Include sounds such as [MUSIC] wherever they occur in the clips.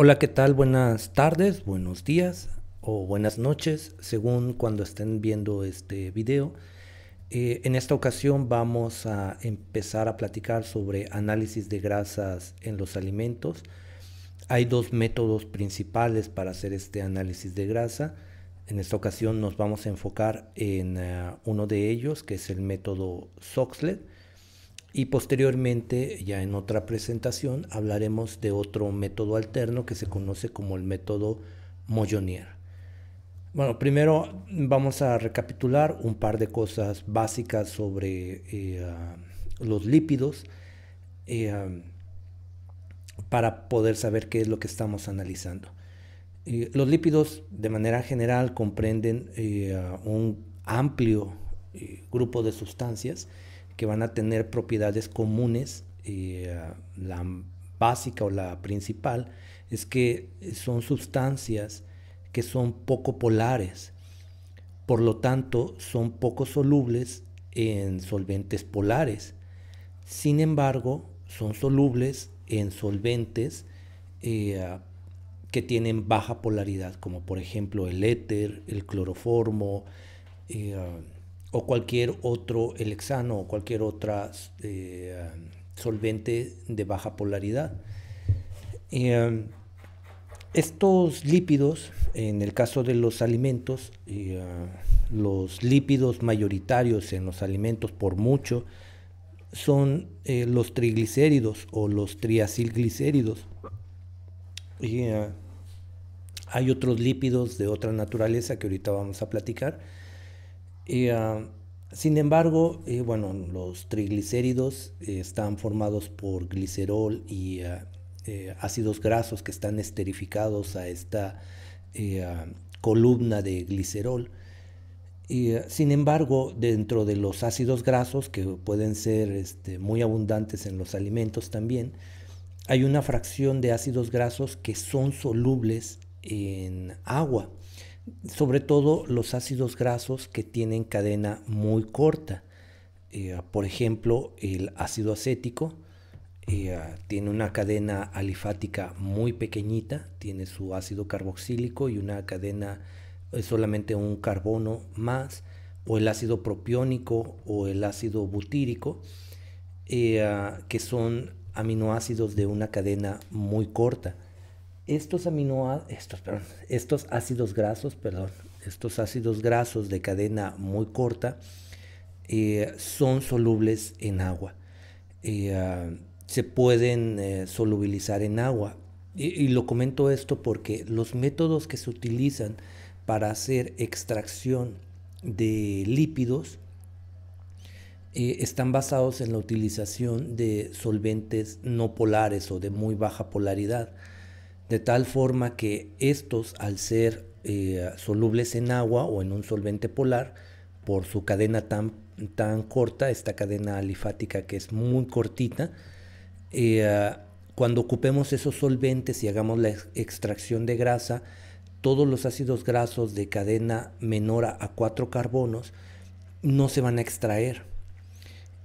Hola, ¿qué tal? Buenas tardes, buenos días o buenas noches, según cuando estén viendo este video. Eh, en esta ocasión vamos a empezar a platicar sobre análisis de grasas en los alimentos. Hay dos métodos principales para hacer este análisis de grasa. En esta ocasión nos vamos a enfocar en eh, uno de ellos, que es el método Soxlet y posteriormente, ya en otra presentación, hablaremos de otro método alterno que se conoce como el método Moyonier. Bueno, primero vamos a recapitular un par de cosas básicas sobre eh, ah, los lípidos eh, ah, para poder saber qué es lo que estamos analizando. los lípidos de manera general comprenden eh, ah, un amplio grupo de sustancias que van a tener propiedades comunes. Eh, la básica o la principal es que son sustancias que son poco polares, por lo tanto son poco solubles en solventes polares. Sin embargo, son solubles en solventes eh, que tienen baja polaridad, como por ejemplo el éter, el cloroformo, eh, o cualquier otro hexano o cualquier otra eh, solvente de baja polaridad. Em, estos lípidos, en el caso de los alimentos, em, los lípidos mayoritarios en los alimentos por mucho son eh, los triglicéridos o los triacilglicéridos. Em, hay otros lípidos de otra naturaleza que ahorita vamos a platicar Ah, sin embargo, eh, bueno, los triglicéridos eh, están formados por glicerol y ah, eh, ácidos grasos que están esterificados a esta columna de glicerol. Y, ah, sin embargo, dentro de los ácidos grasos, que pueden ser este, muy abundantes en los alimentos también, hay una fracción de ácidos grasos que son solubles en agua sobre todo los ácidos grasos que tienen cadena muy corta. Eh, por ejemplo, el ácido acético eh, tiene una cadena alifática muy pequeñita, tiene su ácido carboxílico y una cadena eh, solamente un carbono más, o el ácido propiónico o el ácido butírico, ah, que son aminoácidos de una cadena muy corta estos estos, ácidos grasos, estos ácidos grasos de cadena muy corta eh, son solubles en agua. Eh, ah, se pueden eh, solubilizar en agua. y, lo comento esto porque los métodos que se utilizan para hacer extracción de lípidos están basados en la utilización de solventes no polares o de muy baja polaridad de tal forma que estos, al ser eh, solubles en agua o en un solvente polar, por su cadena tan, tan corta, esta cadena alifática que es muy cortita, eh, cuando ocupemos esos solventes y hagamos la extracción de grasa, todos los ácidos grasos de cadena menor a 4 carbonos no se van a extraer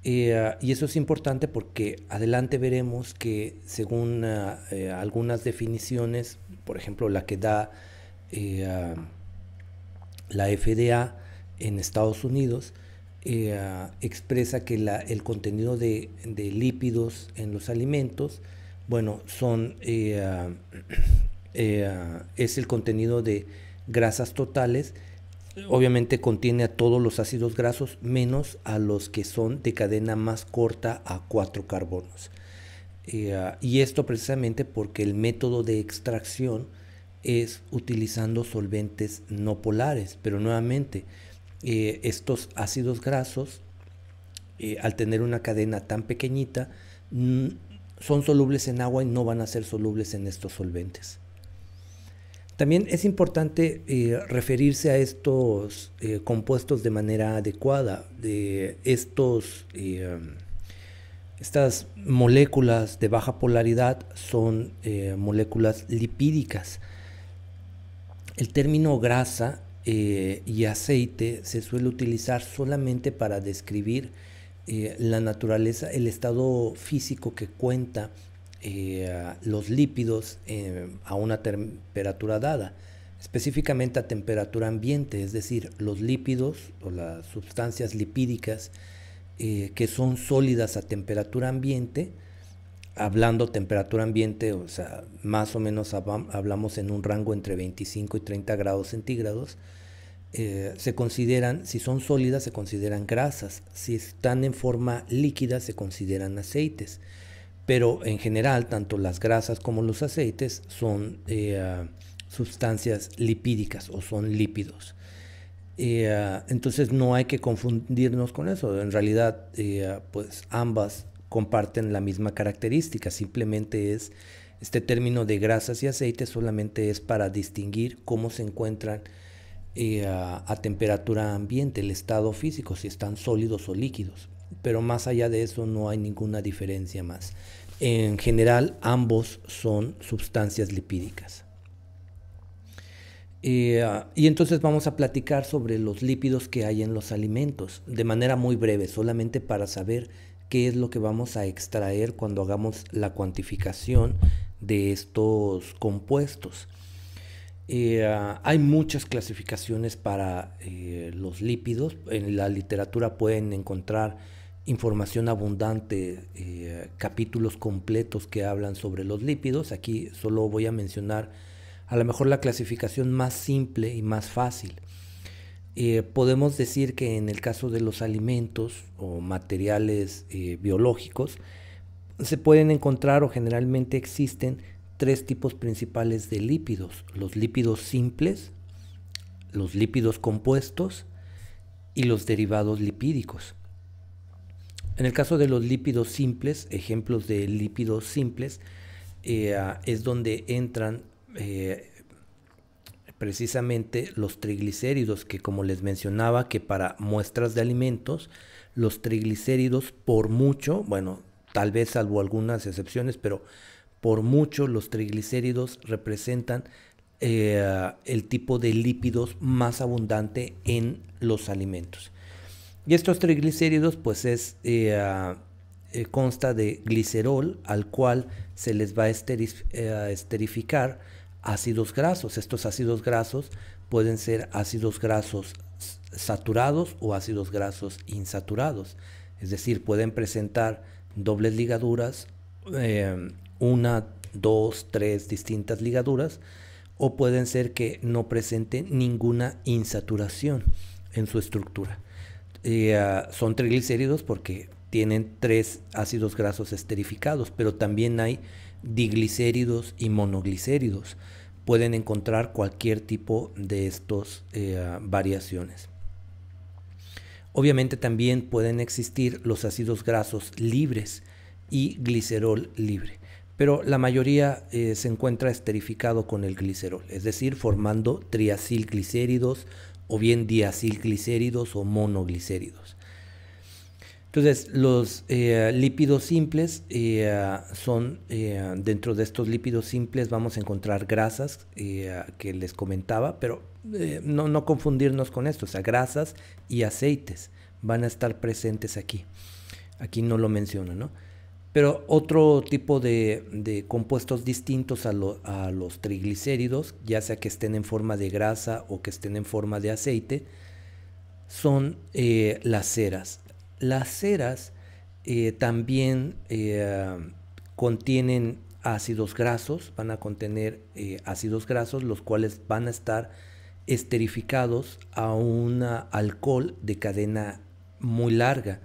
eh, ah, y eso es importante porque adelante veremos que según ah, eh, algunas definiciones, por ejemplo la que da eh, ah, la FDA en Estados Unidos, expresa que el contenido de, lípidos en los alimentos, bueno, son, [CLEARS THROAT] es el contenido de grasas totales obviamente contiene a todos los ácidos grasos menos a los que son de cadena más corta a cuatro carbonos. Eh, y esto precisamente porque el método de extracción es utilizando solventes no polares, pero nuevamente eh, estos ácidos grasos eh, al tener una cadena tan pequeñita son solubles en agua y no van a ser solubles en estos solventes. También es importante eh, referirse a estos eh, compuestos de manera adecuada, eh, estas moléculas de baja polaridad son moléculas lipídicas. El término grasa y aceite se suele utilizar solamente para describir la naturaleza, el estado físico que cuenta eh, los lípidos eh, a una temperatura dada, específicamente a temperatura ambiente, es decir, los lípidos o las sustancias lipídicas eh, que son sólidas a temperatura ambiente, hablando temperatura ambiente, o sea, más o menos hablamos en un rango entre 25 y 30 grados centígrados, se consideran, si son sólidas, se consideran grasas, si están en forma líquida, se consideran aceites. Pero en general, tanto las grasas como los aceites son eh, sustancias lipídicas o son lípidos. Eh, entonces no hay que confundirnos con eso. En realidad, eh, pues ambas comparten la misma característica. Simplemente es este término de grasas y aceites solamente es para distinguir cómo se encuentran a temperatura ambiente, el estado físico, si están sólidos o líquidos pero más allá de eso no hay ninguna diferencia más. En general, ambos son sustancias lipídicas. Eh, ah, y, entonces vamos a platicar sobre los lípidos que hay en los alimentos, de manera muy breve, solamente para saber qué es lo que vamos a extraer cuando hagamos la cuantificación de estos compuestos. Eh, ah, hay muchas clasificaciones para eh, los lípidos. En la literatura pueden encontrar información abundante, eh, capítulos completos que hablan sobre los lípidos. Aquí solo voy a mencionar a lo mejor la clasificación más simple y más fácil. Eh, podemos decir que en el caso de los alimentos o materiales eh, biológicos, se pueden encontrar o generalmente existen tres tipos principales de lípidos. Los lípidos simples, los lípidos compuestos y los derivados lipídicos. En el caso de los lípidos simples, ejemplos de lípidos simples, eh, ah, es donde entran eh, precisamente los triglicéridos, que como les mencionaba, que para muestras de alimentos, los triglicéridos por mucho, bueno, tal vez salvo algunas excepciones, pero por mucho los triglicéridos representan eh, el tipo de lípidos más abundante en los alimentos. Y estos triglicéridos pues eh, ah, eh, consta de glicerol al cual se les va eh, a esterificar ácidos grasos. Estos ácidos grasos pueden ser ácidos grasos saturados o ácidos grasos insaturados. Es decir, pueden presentar dobles ligaduras, una, dos, tres distintas ligaduras o pueden ser que no presenten ninguna insaturación en su estructura. Ah, son triglicéridos porque tienen tres ácidos grasos esterificados, pero también hay diglicéridos y monoglicéridos. Pueden encontrar cualquier tipo de estas eh, variaciones. Obviamente también pueden existir los ácidos grasos libres y glicerol libre, pero la mayoría eh, se encuentra esterificado con el glicerol, es decir, formando triacilglicéridos, o bien diacilglicéridos o monoglicéridos. Entonces, los eh, lípidos simples eh, son, eh, dentro de estos lípidos simples vamos a encontrar grasas que les comentaba, pero no, no, confundirnos con esto, o sea, grasas y aceites van a estar presentes aquí. Aquí no lo menciona, ¿no? pero otro tipo de, compuestos distintos a, los triglicéridos, ya sea que estén en forma de grasa o que estén en forma de aceite, son eh, las ceras. Las ceras eh, también eh, contienen ácidos grasos, van a contener ácidos grasos, los cuales van a estar esterificados a un alcohol de cadena muy larga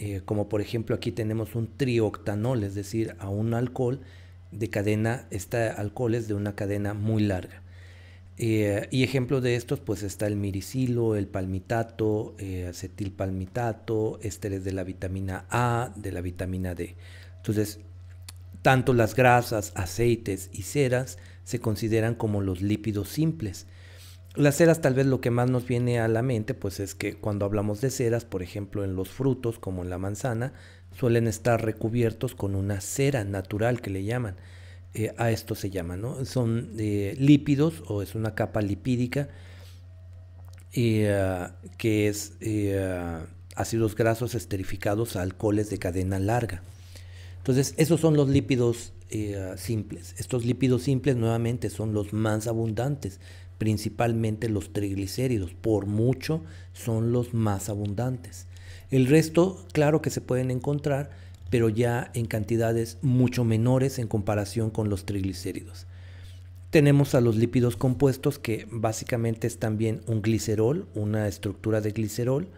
eh, como por ejemplo aquí tenemos un trioctanol, es decir, a un alcohol de cadena, este alcohol es de una cadena muy larga. Eh, y ejemplo de estos pues está el miricilo, el palmitato, eh, palmitato, ésteres de la vitamina A, de la vitamina D. Entonces, tanto las grasas, aceites y ceras se consideran como los lípidos simples las ceras tal vez lo que más nos viene a la mente pues es que cuando hablamos de ceras, por ejemplo en los frutos como en la manzana, suelen estar recubiertos con una cera natural que le llaman. Eh, a esto se llama, ¿no? Son eh, lípidos o es una capa lipídica eh, que es ácidos grasos esterificados a alcoholes de cadena larga. Entonces, esos son los lípidos simples. Estos lípidos simples nuevamente son los más abundantes principalmente los triglicéridos, por mucho son los más abundantes. El resto, claro que se pueden encontrar, pero ya en cantidades mucho menores en comparación con los triglicéridos. Tenemos a los lípidos compuestos que básicamente es también un glicerol, una estructura de glicerol,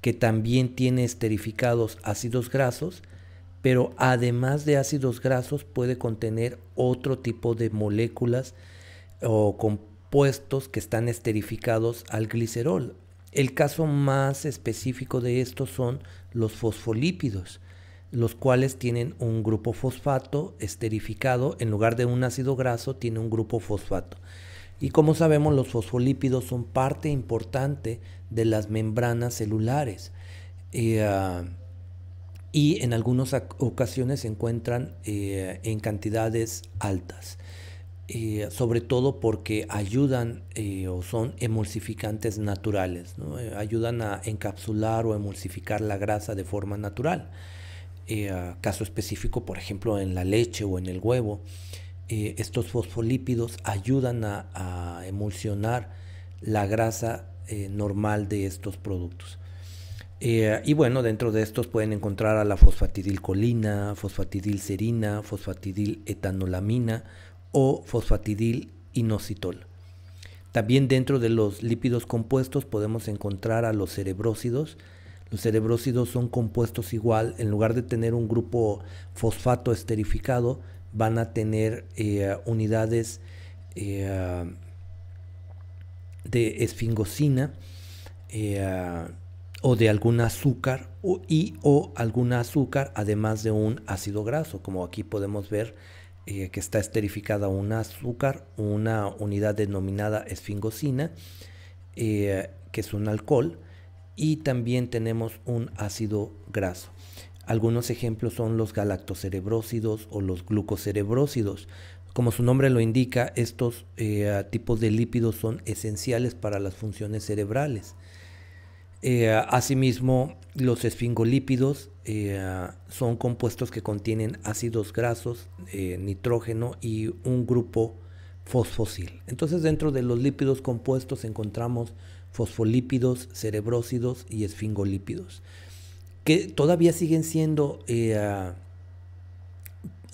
que también tiene esterificados ácidos grasos, pero además de ácidos grasos puede contener otro tipo de moléculas o compuestos que están esterificados al glicerol. El caso más específico de estos son los fosfolípidos, los cuales tienen un grupo fosfato esterificado, en lugar de un ácido graso tiene un grupo fosfato. Y como sabemos, los fosfolípidos son parte importante de las membranas celulares. Eh, y en algunas ocasiones se encuentran eh, en cantidades altas. Eh, sobre todo porque ayudan eh, o son emulsificantes naturales, eh, ayudan a encapsular o emulsificar la grasa de forma natural. caso específico, por ejemplo, en la leche o en el huevo, estos fosfolípidos ayudan a, emulsionar la grasa normal de estos productos. y bueno, dentro de estos pueden encontrar a la fosfatidilcolina, fosfatidilcerina, fosfatidiletanolamina, o fosfatidil inositol. También dentro de los lípidos compuestos podemos encontrar a los cerebrócidos. Los cerebrócidos son compuestos igual, en lugar de tener un grupo fosfato esterificado, van a tener eh, unidades eh, de esfingosina eh, o de algún azúcar y o algún azúcar, además de un ácido graso, como aquí podemos ver eh, que está esterificada un azúcar, una unidad denominada esfingosina, eh, que es un alcohol, y también tenemos un ácido graso. Algunos ejemplos son los galactocerebrósidos o los glucocerebrósidos. Como su nombre lo indica, estos eh, tipos de lípidos son esenciales para las funciones cerebrales. Eh, asimismo, los esfingolípidos eh, son compuestos que contienen ácidos grasos, eh, nitrógeno y un grupo fosfosil. Entonces, dentro de los lípidos compuestos encontramos fosfolípidos, cerebrósidos y esfingolípidos, que todavía siguen siendo,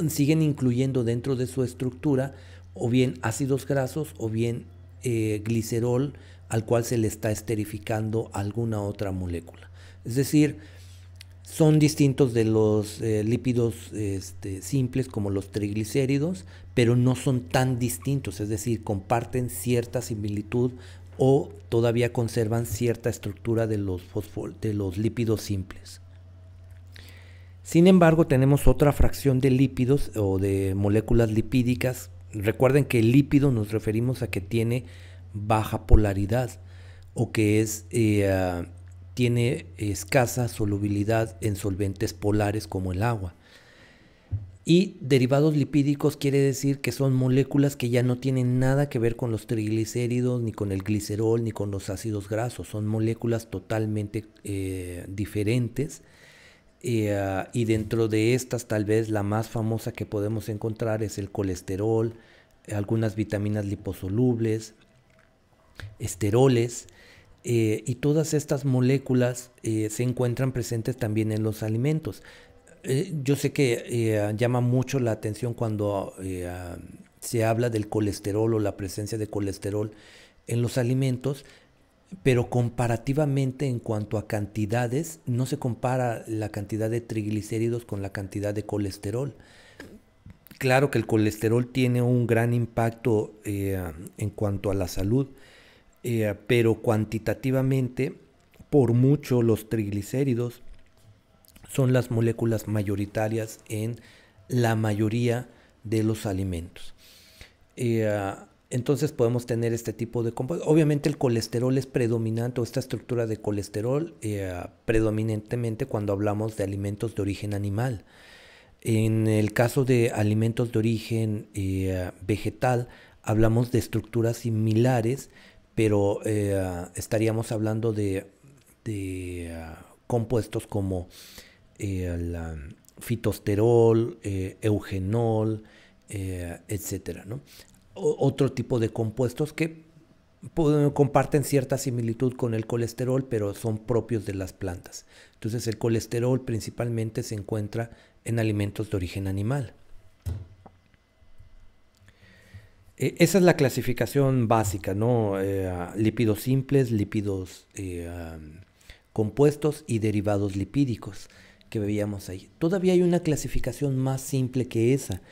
siguen incluyendo dentro de su estructura o bien ácidos grasos o bien glicerol, al cual se le está esterificando alguna otra molécula. Es decir, son distintos de los eh, lípidos este, simples como los triglicéridos, pero no son tan distintos, es decir, comparten cierta similitud o todavía conservan cierta estructura de los, de los lípidos simples. Sin embargo, tenemos otra fracción de lípidos o de moléculas lipídicas. Recuerden que lípido nos referimos a que tiene baja polaridad o que es, eh, ah, tiene escasa solubilidad en solventes polares como el agua. Y derivados lipídicos quiere decir que son moléculas que ya no tienen nada que ver con los triglicéridos, ni con el glicerol, ni con los ácidos grasos. Son moléculas totalmente eh, diferentes. Eh, ah, y dentro de estas, tal vez la más famosa que podemos encontrar es el colesterol, algunas vitaminas liposolubles, esteroles, eh, y todas estas moléculas eh, se encuentran presentes también en los alimentos. Eh, yo sé que llama mucho la atención cuando ah, se habla del colesterol o la presencia de colesterol en los alimentos, pero comparativamente en cuanto a cantidades, no se compara la cantidad de triglicéridos con la cantidad de colesterol. Claro que el colesterol tiene un gran impacto en cuanto a la salud, eh, pero cuantitativamente, por mucho los triglicéridos son las moléculas mayoritarias en la mayoría de los alimentos. Eh, ah, entonces podemos tener este tipo de compuestos. Obviamente el colesterol es predominante o esta estructura de colesterol eh, ah, predominantemente cuando hablamos de alimentos de origen animal. En el caso de alimentos de origen ah, vegetal hablamos de estructuras similares pero eh, estaríamos hablando de, ah, compuestos como el eh, fitosterol, eh, eugenol, etc. etcétera, otro tipo de compuestos que comparten cierta similitud con el colesterol, pero son propios de las plantas. Entonces el colesterol principalmente se encuentra en alimentos de origen animal. Eh, esa es la clasificación básica, ¿no? Eh, lípidos simples, lípidos eh, compuestos y derivados lipídicos que veíamos ahí. Todavía hay una clasificación más simple que esa.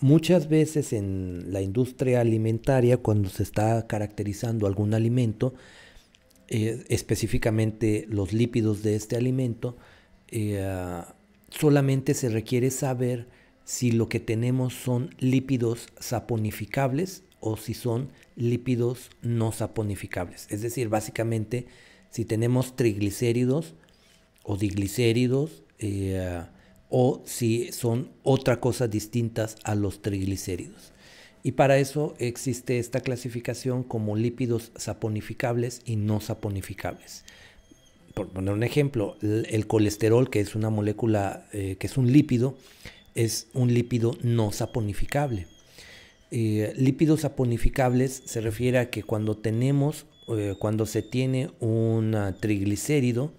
muchas veces en la industria alimentaria, cuando se está caracterizando algún alimento, específicamente los lípidos de este alimento, solamente se requiere saber si lo que tenemos son lípidos saponificables o si son lípidos no saponificables. Es decir, básicamente, si tenemos triglicéridos o diglicéridos eh, o si son otra cosa distintas a los triglicéridos. Y para eso existe esta clasificación como lípidos saponificables y no saponificables. Por poner un ejemplo, el colesterol, que es una molécula, eh, que es un lípido, es un lípido no saponificable. Eh, lípidos saponificables se refiere a que cuando tenemos, eh, cuando se tiene un ah, triglicérido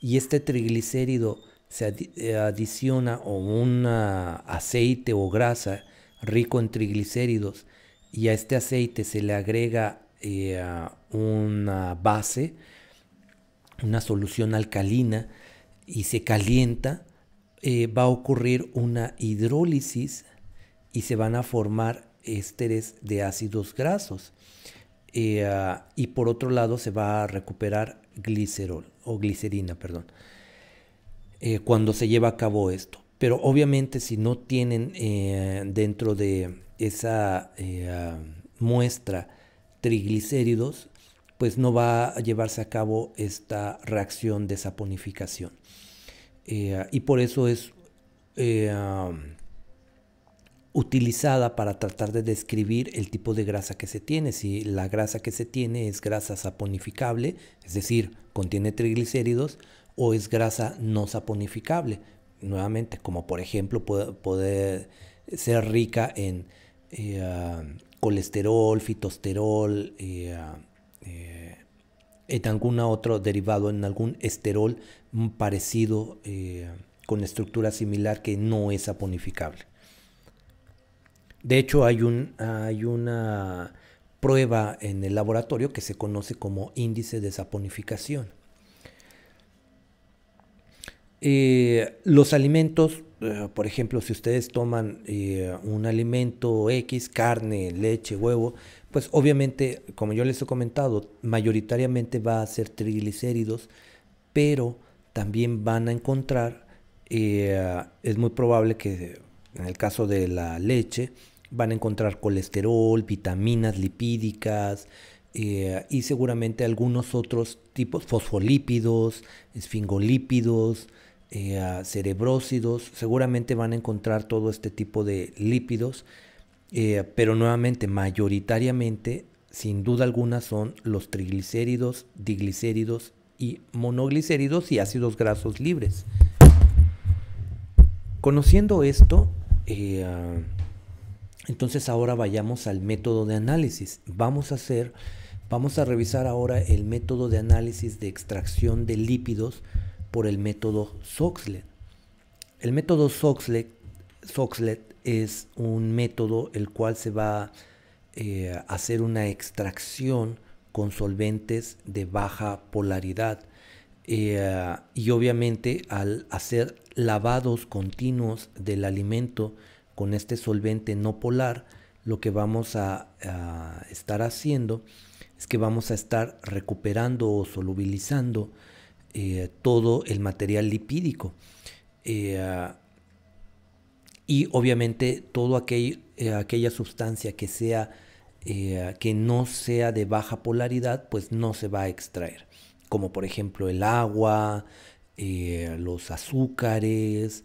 y este triglicérido se eh, adiciona o un ah, aceite o grasa rico en triglicéridos y a este aceite se le agrega una ah, base, una solución alcalina y se calienta, eh, va a ocurrir una hidrólisis y se van a formar ésteres de ácidos grasos. Eh, ah, y por otro lado se va a recuperar glicerol o glicerina, perdón, eh, cuando se lleva a cabo esto. Pero obviamente si no tienen dentro de esa muestra triglicéridos, pues no va a llevarse a cabo esta reacción de saponificación. Eh, y por eso es eh, um, utilizada para tratar de describir el tipo de grasa que se tiene. Si la grasa que se tiene es grasa saponificable, es decir, contiene triglicéridos, o es grasa no saponificable. Nuevamente, como por ejemplo puede, ser rica en eh, um, colesterol, fitosterol, um, en algún otro derivado, en algún esterol parecido eh, con estructura similar que no es saponificable. De hecho, hay, una prueba en el laboratorio que se conoce como índice de saponificación. Eh, los alimentos, eh, por ejemplo, si ustedes toman un alimento X, carne, leche, huevo, pues obviamente, como yo les he comentado, mayoritariamente va a ser triglicéridos, pero también van a encontrar, eh, es muy probable que en el caso de la leche, van a encontrar colesterol, vitaminas lipídicas eh, y seguramente algunos otros tipos, fosfolípidos, esfingolípidos, eh, seguramente van a encontrar todo este tipo de lípidos eh, pero nuevamente, mayoritariamente, sin duda alguna, son los triglicéridos, diglicéridos y monoglicéridos y ácidos grasos libres. Conociendo esto, eh, entonces ahora vayamos al método de análisis. Vamos a hacer, vamos a revisar ahora el método de análisis de extracción de lípidos por el método Soxlet. El método Soxlet, Soxlet es un método el cual se va eh, a hacer una extracción con solventes de baja polaridad. Eh, y obviamente al hacer lavados continuos del alimento con este solvente no polar, lo que vamos a, estar haciendo es que vamos a estar recuperando o solubilizando eh, todo el material lipídico y obviamente todo eh, aquella sustancia que sea eh, que no sea de baja polaridad pues no se va a extraer como por ejemplo el agua eh, los azúcares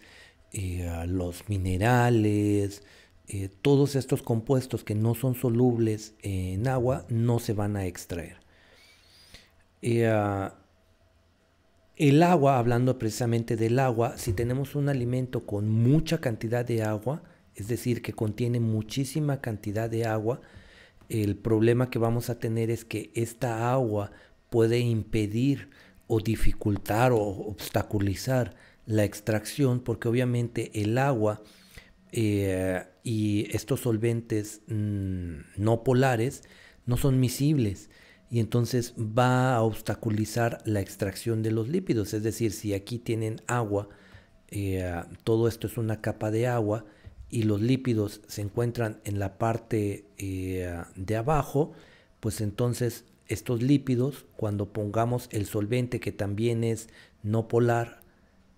los minerales todos estos compuestos que no son solubles en agua no se van a extraer el agua, hablando precisamente del agua, si tenemos un alimento con mucha cantidad de agua, es decir, que contiene muchísima cantidad de agua, el problema que vamos a tener es que esta agua puede impedir o dificultar o obstaculizar la extracción porque obviamente el agua eh, y estos solventes mm, no polares no son misibles y entonces va a obstaculizar la extracción de los lípidos. Es decir, si aquí tienen agua, eh, todo esto es una capa de agua y los lípidos se encuentran en la parte eh, de abajo, pues entonces estos lípidos, cuando pongamos el solvente que también es no polar,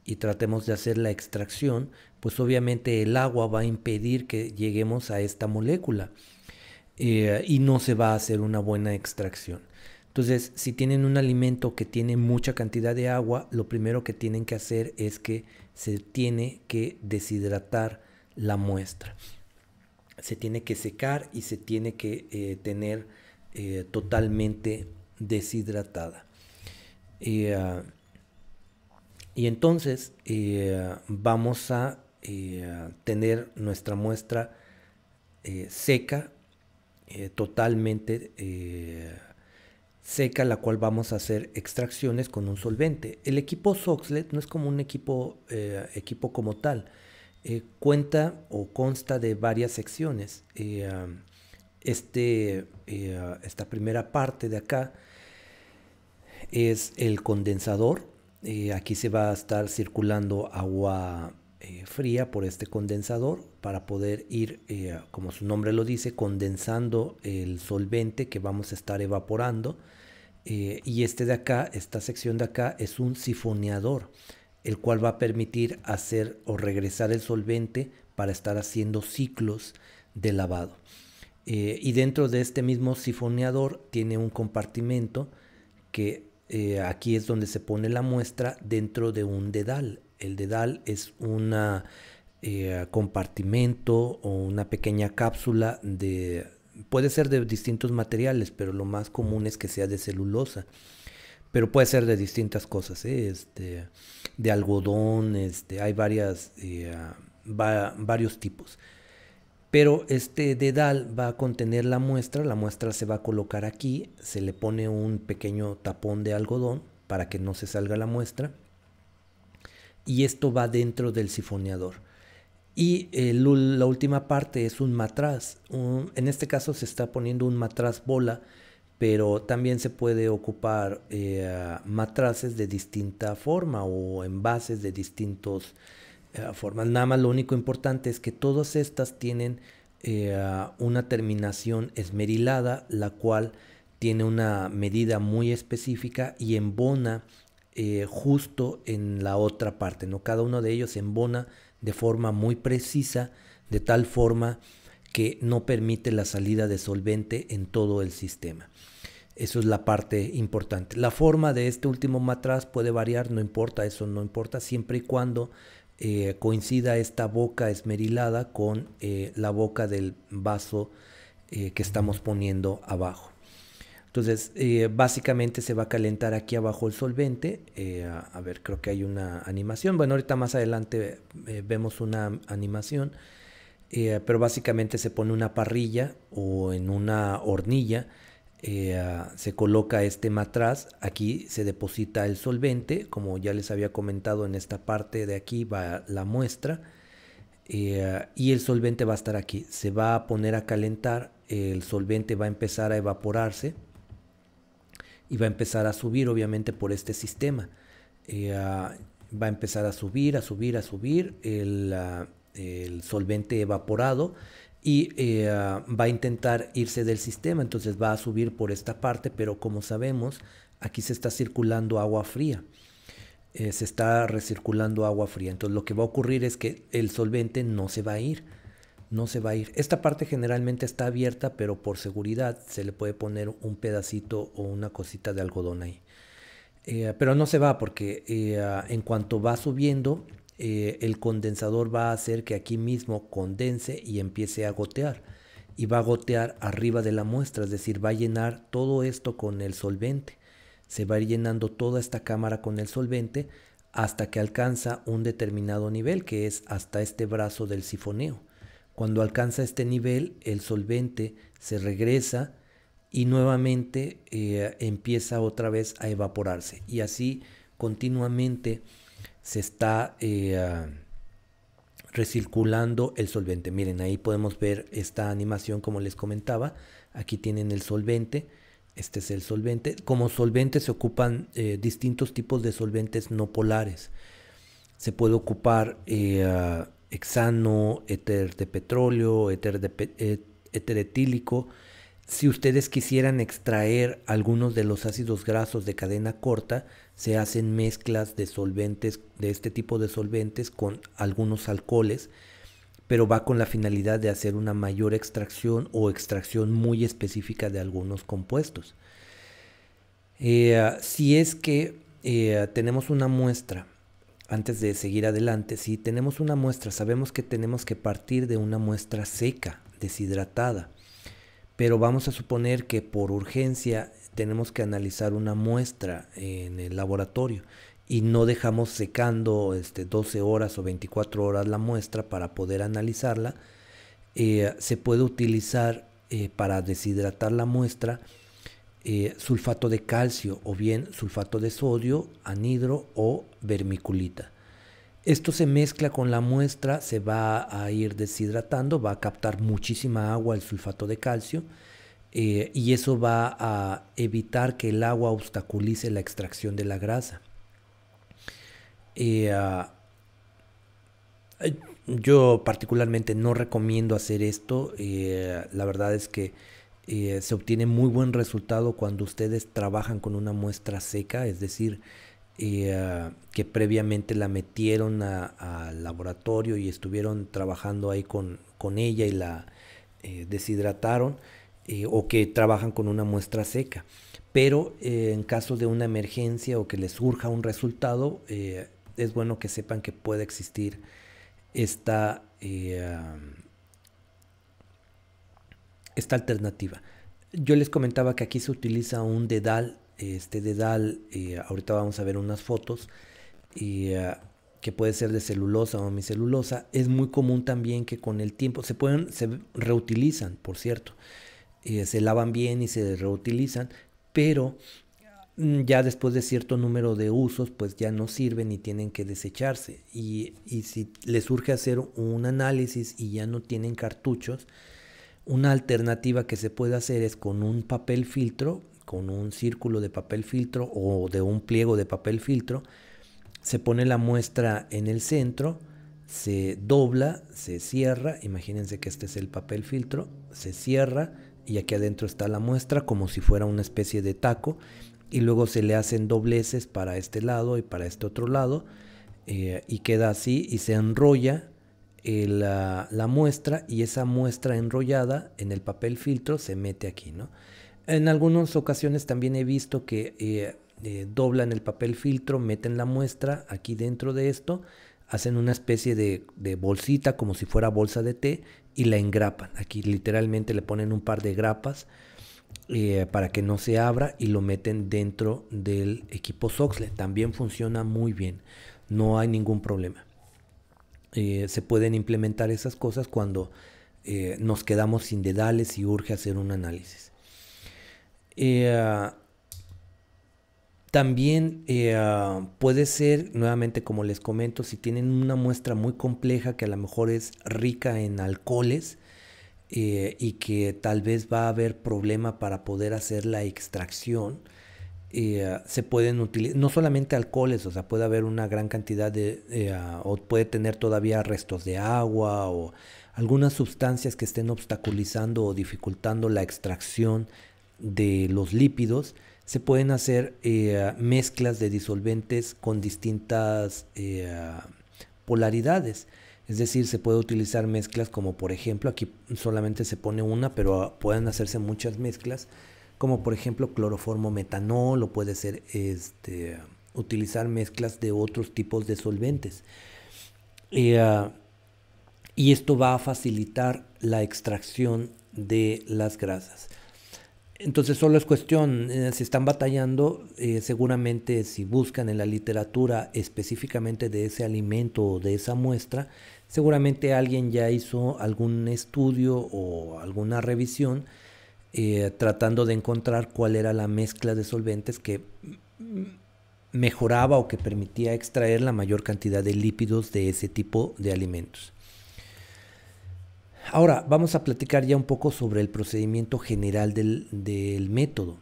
y tratemos de hacer la extracción, pues obviamente el agua va a impedir que lleguemos a esta molécula. Eh, y no se va a hacer una buena extracción. Entonces, si tienen un alimento que tiene mucha cantidad de agua, lo primero que tienen que hacer es que se tiene que deshidratar la muestra. Se tiene que secar y se tiene que eh, tener eh, totalmente deshidratada. y entonces vamos a tener nuestra muestra seca eh, totalmente eh, seca, la cual vamos a hacer extracciones con un solvente. El equipo Soxlet no es como un equipo, eh, equipo como tal. cuenta o consta de varias secciones. Um, este, esta primera parte de acá es el condensador. aquí se va a estar circulando agua eh, fría por este condensador para poder ir, eh, como su nombre lo dice, condensando el solvente que vamos a estar evaporando. Eh, y este de acá, esta sección de acá, es un sifoneador, el cual va a permitir hacer o regresar el solvente para estar haciendo ciclos de lavado. y dentro de este mismo sifoneador tiene un compartimento que aquí es donde se pone la muestra dentro de un dedal. El dedal es un eh, compartimento o una pequeña cápsula de... Puede ser de distintos materiales, pero lo más común es que sea de celulosa. Pero puede ser de distintas cosas, ¿eh? este, de algodón, este, hay varias, eh, varios tipos. Pero este dedal va a contener la muestra, la muestra se va a colocar aquí, se le pone un pequeño tapón de algodón para que no se salga la muestra y esto va dentro del sifoneador. Y eh, la última parte es un matraz. en este caso se está poniendo un matraz bola, pero también se puede ocupar eh, matraces de distinta forma o envases de distintas eh, formas. Nada más lo único importante es que todas estas tienen una terminación esmerilada, la cual tiene una medida muy específica y embona eh, justo en la otra parte, ¿no? Cada uno de ellos embona de forma muy precisa, de tal forma que no permite la salida de solvente en todo el sistema. Eso es la parte importante. La forma de este último matraz puede variar, no importa, eso no importa, siempre y cuando eh, coincida esta boca esmerilada con eh, la boca del vaso que estamos poniendo abajo. Entonces, eh, básicamente se va a calentar aquí abajo el solvente. Eh, a, ver, creo que hay una animación. Bueno, ahorita más adelante eh, vemos una animación. pero básicamente se pone una parrilla o en una hornilla. se coloca este matraz. Aquí se deposita el solvente. Como ya les había comentado, en esta parte de aquí va la muestra. y el solvente va a estar aquí. Se va a poner a calentar. El solvente va a empezar a evaporarse y va a empezar a subir obviamente por este sistema. Eh, ah, va a empezar a subir, a subir, a subir el, ah, solvente evaporado y eh, ah, va a intentar irse del sistema, entonces va a subir por esta parte, pero como sabemos, aquí se está circulando agua fría. Eh, se está recirculando agua fría. Entonces lo que va a ocurrir es que el solvente no se va a ir no se va a ir. Esta parte generalmente está abierta, pero por seguridad se le puede poner un pedacito o una cosita de algodón ahí. Eh, pero no se va porque eh, ah, en cuanto va subiendo, eh, el condensador va a hacer que aquí mismo condense y empiece a gotear. Y va a gotear arriba de la muestra, es decir, va a llenar todo esto con el solvente. Se va a ir llenando toda esta cámara con el solvente hasta que alcanza un determinado nivel, que es hasta este brazo del sifoneo. Cuando alcanza este nivel, el solvente se regresa y nuevamente eh, empieza otra vez a evaporarse. Y así continuamente se está eh, recirculando el solvente. Miren, ahí podemos ver esta animación como les comentaba. Aquí tienen el solvente. Este es el solvente. Como solvente se ocupan eh, distintos tipos de solventes no polares. Se puede ocupar hexano, éter de petróleo, éter, de etílico. Si ustedes quisieran extraer algunos de los ácidos grasos de cadena corta, se hacen mezclas de solventes, de este tipo de solventes con algunos alcoholes, pero va con la finalidad de hacer una mayor extracción o extracción muy específica de algunos compuestos. Eh, ah, si es que eh, ah, tenemos una muestra antes de seguir adelante, si tenemos una muestra, sabemos que tenemos que partir de una muestra seca, deshidratada, pero vamos a suponer que por urgencia tenemos que analizar una muestra en el laboratorio y no dejamos secando este, 12 horas o 24 horas la muestra para poder analizarla, eh, se puede utilizar eh, para deshidratar la muestra eh, sulfato de calcio o bien sulfato de sodio, anhidro o vermiculita. Esto se mezcla con la muestra, se va a ir deshidratando, va a captar muchísima agua el sulfato de calcio eh, y eso va a evitar que el agua obstaculice la extracción de la grasa. Eh, ah, yo particularmente no recomiendo hacer esto, la verdad es que eh, se obtiene muy buen resultado cuando ustedes trabajan con una muestra seca, es decir, eh, que previamente la metieron al laboratorio y estuvieron trabajando ahí con, con ella y la eh, deshidrataron, o que trabajan con una muestra seca. Pero en caso de una emergencia o que les surja un resultado, es bueno que sepan que puede existir esta esta alternativa. Yo les comentaba que aquí se utiliza un dedal, este dedal, eh, ahorita vamos a ver unas fotos, y, eh, que puede ser de celulosa o micelulosa, Es muy común también que con el tiempo se pueden, se reutilizan, por cierto, eh, se lavan bien y se reutilizan, pero mm, ya después de cierto número de usos, pues ya no sirven y tienen que desecharse. Y, y si les surge hacer un análisis y ya no tienen cartuchos, una alternativa que se puede hacer es con un papel filtro, con un círculo de papel filtro o de un pliego de papel filtro, se pone la muestra en el centro, se dobla, se cierra, imagínense que este es el papel filtro, se cierra y aquí adentro está la muestra como si fuera una especie de taco y luego se le hacen dobleces para este lado y para este otro lado eh, y queda así y se enrolla eh, la, muestra y esa muestra enrollada en el papel filtro se mete aquí, ¿no? En algunas ocasiones también he visto que eh, eh, doblan el papel filtro, meten la muestra aquí dentro de esto, hacen una especie de, bolsita como si fuera bolsa de té y la engrapan. Aquí literalmente le ponen un par de grapas para que no se abra y lo meten dentro del equipo Soxle. También funciona muy bien, no hay ningún problema. Eh, se pueden implementar esas cosas cuando eh, nos quedamos sin dedales y urge hacer un análisis. Eh, también puede ser, nuevamente como les comento, si tienen una muestra muy compleja que a lo mejor es rica en alcoholes y que tal vez va a haber problema para poder hacer la extracción, eh, ah, se pueden utilizar, no solamente alcoholes, o sea, puede haber una gran cantidad de, eh, ah, o puede tener todavía restos de agua o algunas sustancias que estén obstaculizando o dificultando la extracción de los lípidos, se pueden hacer eh, ah, mezclas de disolventes con distintas polaridades. Es decir, se puede utilizar mezclas como por ejemplo, aquí solamente se pone una, pero pueden hacerse muchas mezclas como por ejemplo cloroformo metanol o puede ser este, utilizar mezclas de otros tipos de solventes. Eh, y esto va a facilitar la extracción de las grasas. Entonces solo es cuestión, eh, si están batallando, eh, seguramente si buscan en la literatura específicamente de ese alimento o de esa muestra, seguramente alguien ya hizo algún estudio o alguna revisión eh, tratando de encontrar cuál era la mezcla de solventes que mejoraba o que permitía extraer la mayor cantidad de lípidos de ese tipo de alimentos. Ahora vamos a platicar ya un poco sobre el procedimiento general del, método.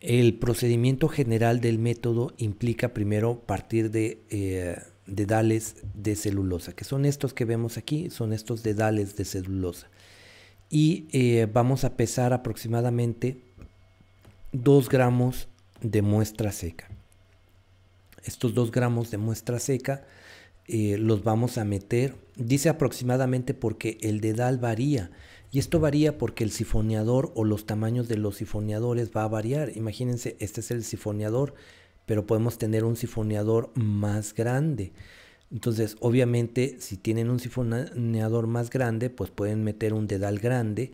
El procedimiento general del método implica primero partir de eh, dedales de celulosa, que son estos que vemos aquí, son estos dedales de celulosa y eh, vamos a pesar aproximadamente 2 gramos de muestra seca. Estos 2 gramos de muestra seca eh, los vamos a meter, dice aproximadamente porque el dedal varía. Y esto varía porque el sifoneador o los tamaños de los sifoneadores va a variar. Imagínense, este es el sifoneador, pero podemos tener un sifoneador más grande. Entonces, obviamente, si tienen un sifoneador más grande, pues pueden meter un dedal grande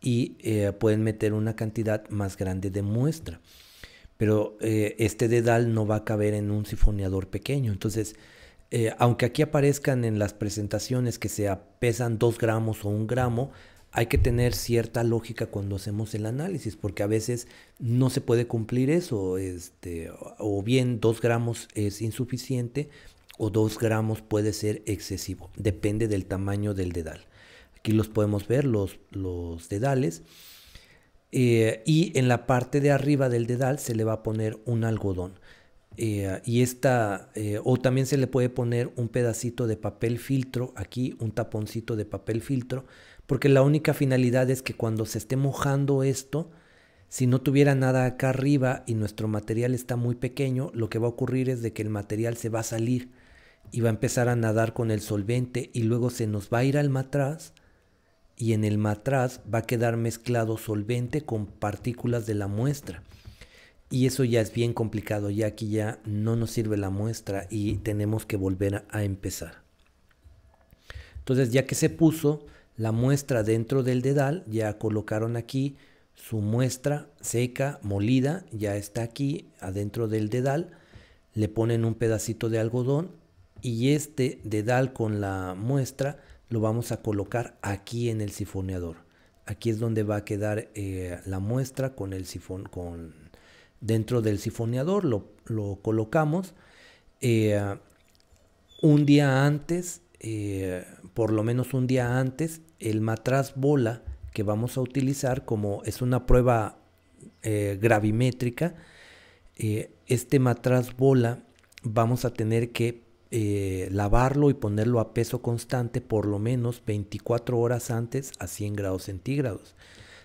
y eh, pueden meter una cantidad más grande de muestra. Pero eh, este dedal no va a caber en un sifoneador pequeño. Entonces, eh, aunque aquí aparezcan en las presentaciones que se pesan 2 gramos o 1 gramo, hay que tener cierta lógica cuando hacemos el análisis, porque a veces no se puede cumplir eso, este, o bien 2 gramos es insuficiente o 2 gramos puede ser excesivo, depende del tamaño del dedal. Aquí los podemos ver, los, dedales. Eh, y en la parte de arriba del dedal se le va a poner un algodón. Eh, y esta, eh, o también se le puede poner un pedacito de papel filtro, aquí un taponcito de papel filtro, porque la única finalidad es que cuando se esté mojando esto, si no tuviera nada acá arriba y nuestro material está muy pequeño, lo que va a ocurrir es de que el material se va a salir y va a empezar a nadar con el solvente y luego se nos va a ir al matraz y en el matraz va a quedar mezclado solvente con partículas de la muestra. Y eso ya es bien complicado, ya aquí ya no nos sirve la muestra y tenemos que volver a, a empezar. Entonces ya que se puso la muestra dentro del dedal, ya colocaron aquí su muestra seca, molida, ya está aquí adentro del dedal, le ponen un pedacito de algodón y este dedal con la muestra lo vamos a colocar aquí en el sifoneador. Aquí es donde va a quedar eh, la muestra con el sifón, dentro del sifoneador, lo, colocamos. Eh, un día antes, eh, por lo menos un día antes, el matraz bola que vamos a utilizar como es una prueba eh, gravimétrica, eh, este matraz bola vamos a tener que eh, lavarlo y ponerlo a peso constante por lo menos 24 horas antes a 100 grados centígrados.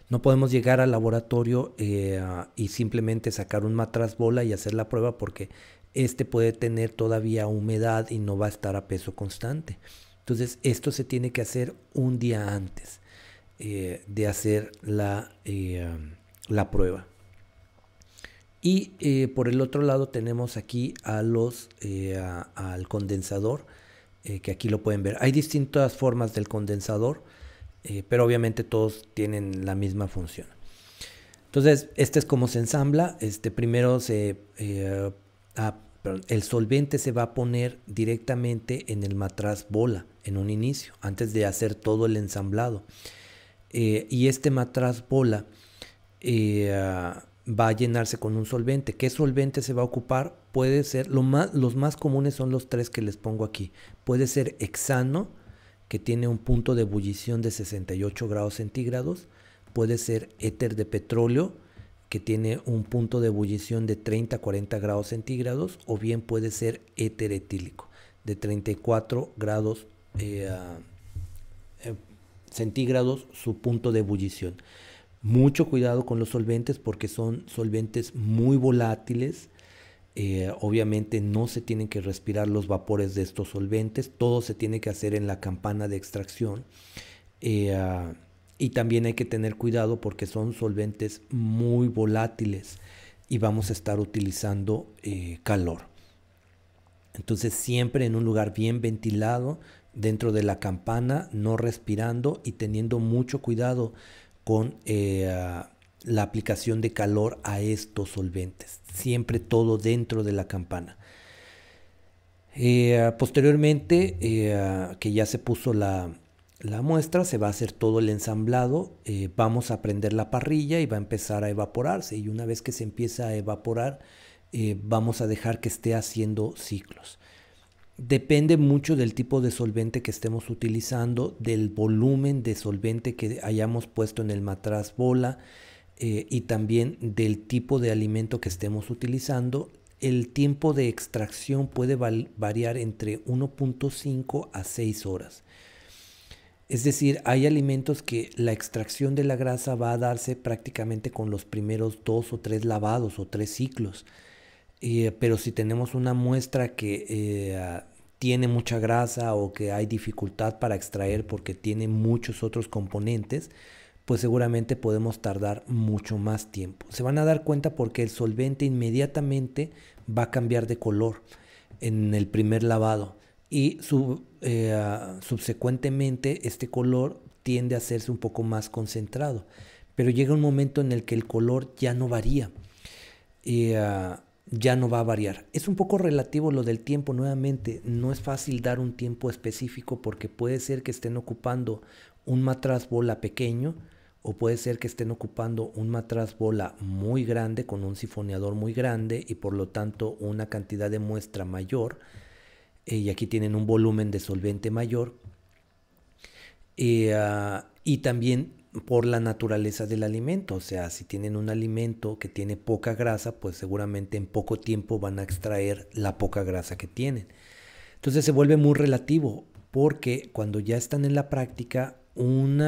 No podemos llegar al laboratorio y simplemente sacar un matraz bola y hacer la prueba porque este puede tener todavía humedad y no va a estar a peso constante. Entonces esto se tiene que hacer un día antes. Eh, de hacer la, eh, prueba. Y eh, por el otro lado tenemos aquí a los, al condensador, que aquí lo pueden ver. Hay distintas formas del condensador, pero obviamente todos tienen la misma función. Entonces, este es como se ensambla. Este primero se, ah, el solvente se va a poner directamente en el matraz bola en un inicio, antes de hacer todo el ensamblado. Eh, y este matraz bola eh, va a llenarse con un solvente. ¿Qué solvente se va a ocupar? Puede ser, lo más, los más comunes son los tres que les pongo aquí. Puede ser hexano, que tiene un punto de ebullición de 68 grados centígrados. Puede ser éter de petróleo, que tiene un punto de ebullición de 30-40 grados centígrados. O bien puede ser éter etílico, de 34 grados centígrados. Eh, centígrados su punto de ebullición. Mucho cuidado con los solventes porque son solventes muy volátiles. Eh, obviamente no se tienen que respirar los vapores de estos solventes, todo se tiene que hacer en la campana de extracción. Eh, ah, y también hay que tener cuidado porque son solventes muy volátiles y vamos a estar utilizando eh, calor. Entonces siempre en un lugar bien ventilado, dentro de la campana, no respirando y teniendo mucho cuidado con eh, la aplicación de calor a estos solventes. Siempre todo dentro de la campana. Eh, posteriormente, eh, que ya se puso la, muestra, se va a hacer todo el ensamblado, vamos a prender la parrilla y va a empezar a evaporarse y una vez que se empieza a evaporar, vamos a dejar que esté haciendo ciclos. Depende mucho del tipo de solvente que estemos utilizando, del volumen de solvente que hayamos puesto en el matraz bola eh, y también del tipo de alimento que estemos utilizando. El tiempo de extracción puede variar entre 1.5 a 6 horas. Es decir, hay alimentos que la extracción de la grasa va a darse prácticamente con los primeros dos o tres lavados o tres ciclos. Eh, pero si tenemos una muestra que eh, ah, tiene mucha grasa o que hay dificultad para extraer porque tiene muchos otros componentes, pues seguramente podemos tardar mucho más tiempo. Se van a dar cuenta porque el solvente inmediatamente va a cambiar de color en el primer lavado y eh, ah, subsecuentemente este color tiende a hacerse un poco más concentrado. Pero llega un momento en el que el color ya no varía. Ah, ya no va a variar. Es un poco relativo lo del tiempo, nuevamente, no es fácil dar un tiempo específico porque puede ser que estén ocupando un matraz bola pequeño o puede ser que estén ocupando un matraz bola muy grande con un sifoneador muy grande y por lo tanto una cantidad de muestra mayor eh, y aquí tienen un volumen de solvente mayor. Eh, ah, y también por la naturaleza del alimento. O sea, si tienen un alimento que tiene poca grasa, pues seguramente en poco tiempo van a extraer la poca grasa que tienen. Entonces se vuelve muy relativo porque cuando ya están en la práctica, un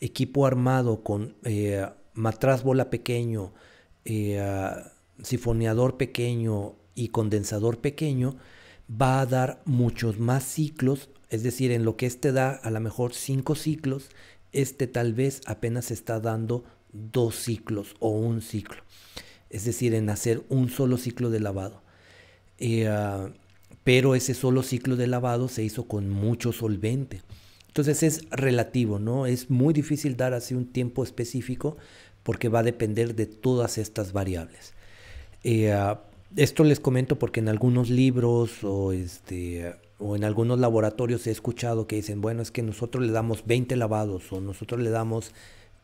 equipo armado con eh, matraz bola pequeño, eh, sifoneador pequeño y condensador pequeño, va a dar muchos más ciclos es decir, en lo que este da a lo mejor 5 ciclos, este tal vez apenas está dando dos ciclos o un ciclo. Es decir, en hacer un solo ciclo de lavado. Eh, ah, pero ese solo ciclo de lavado se hizo con mucho solvente. Entonces es relativo, ¿no? Es muy difícil dar así un tiempo específico porque va a depender de todas estas variables. Eh, ah, esto les comento porque en algunos libros o este, o en algunos laboratorios he escuchado que dicen, bueno, es que nosotros le damos 20 lavados o nosotros le damos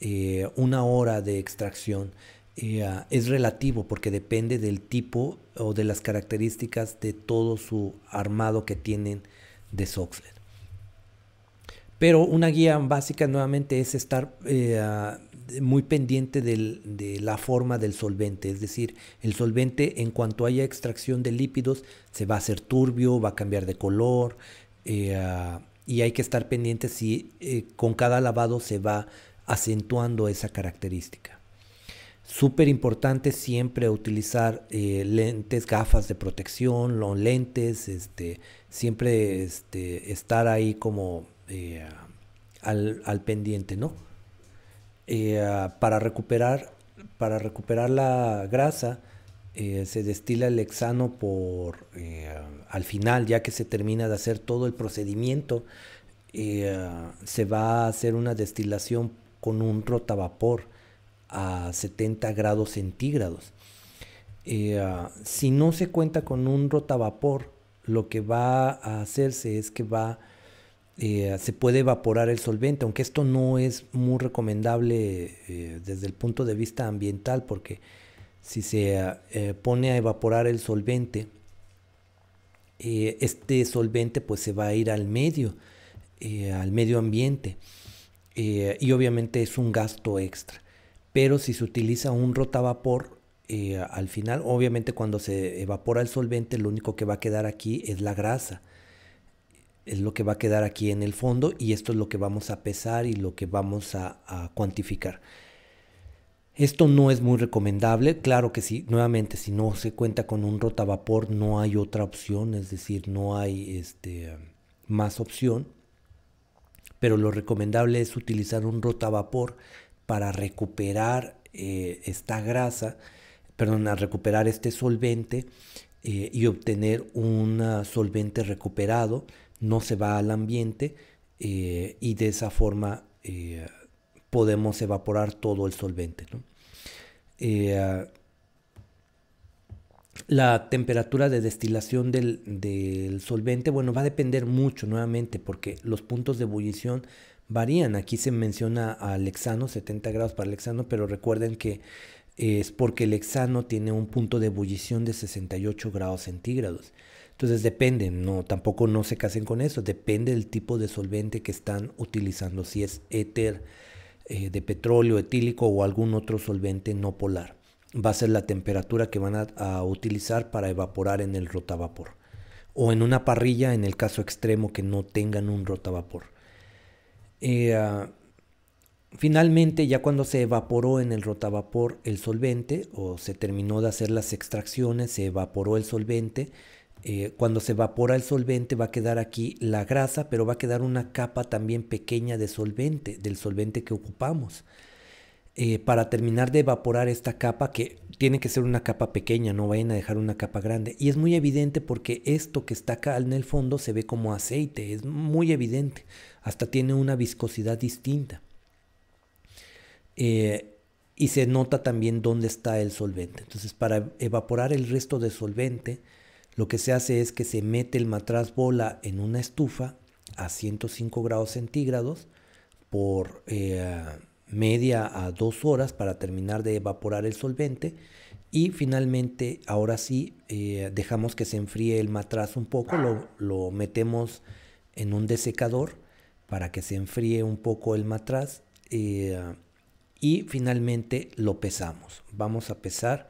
eh, una hora de extracción. Eh, ah, es relativo porque depende del tipo o de las características de todo su armado que tienen de Soxler. Pero una guía básica nuevamente es estar eh, ah, muy pendiente de la forma del solvente, es decir, el solvente en cuanto haya extracción de lípidos se va a hacer turbio, va a cambiar de color eh, ah, y hay que estar pendiente si eh, con cada lavado se va acentuando esa característica. Súper importante siempre utilizar eh, lentes, gafas de protección, los lentes, este, siempre este, estar ahí como al, al pendiente, ¿no? Eh, para, recuperar, para recuperar la grasa, eh, se destila el hexano por, eh, al final, ya que se termina de hacer todo el procedimiento, se va a hacer una destilación con un rotavapor a 70 grados centígrados. si no se cuenta con un rotavapor, lo que va a hacerse es que va eh, se puede evaporar el solvente, aunque esto no es muy recomendable eh, desde el punto de vista ambiental, porque si se eh, pone a evaporar el solvente, este solvente pues se va a ir al medio, al medio ambiente, y obviamente es un gasto extra. Pero si se utiliza un rotavapor, al final, obviamente cuando se evapora el solvente, lo único que va a quedar aquí es la grasa es lo que va a quedar aquí en el fondo y esto es lo que vamos a pesar y lo que vamos a, cuantificar. Esto no es muy recomendable, claro que si nuevamente si no se cuenta con un rotavapor no hay otra opción, es decir, no hay este, más opción, pero lo recomendable es utilizar un rotavapor para recuperar eh, esta grasa, perdón, a recuperar este solvente eh, y obtener un solvente recuperado no se va al ambiente eh, y de esa forma eh, podemos evaporar todo el solvente. Eh, la temperatura de destilación del, del, solvente, bueno, va a depender mucho nuevamente porque los puntos de ebullición varían. Aquí se menciona al hexano, 70 grados para el hexano, pero recuerden que es porque el hexano tiene un punto de ebullición de 68 grados centígrados. Entonces depende, no, tampoco no se casen con eso, depende del tipo de solvente que están utilizando, si es éter eh, de petróleo etílico o algún otro solvente no polar. Va a ser la temperatura que van a, utilizar para evaporar en el rotavapor o en una parrilla en el caso extremo que no tengan un rotavapor. Eh, ah, finalmente, ya cuando se evaporó en el rotavapor el solvente o se terminó de hacer las extracciones, se evaporó el solvente, eh, cuando se evapora el solvente va a quedar aquí la grasa, pero va a quedar una capa también pequeña de solvente, del solvente que ocupamos. Eh, para terminar de evaporar esta capa, que tiene que ser una capa pequeña, no vayan a dejar una capa grande. Y es muy evidente porque esto que está acá en el fondo se ve como aceite, es muy evidente, hasta tiene una viscosidad distinta. Eh, y se nota también dónde está el solvente. Entonces, para evaporar el resto de solvente, lo que se hace es que se mete el matraz bola en una estufa a 105 grados centígrados por eh, media a dos horas para terminar de evaporar el solvente y finalmente ahora sí eh, dejamos que se enfríe el matraz un poco lo, metemos en un desecador para que se enfríe un poco el matraz eh, y finalmente lo pesamos vamos a pesar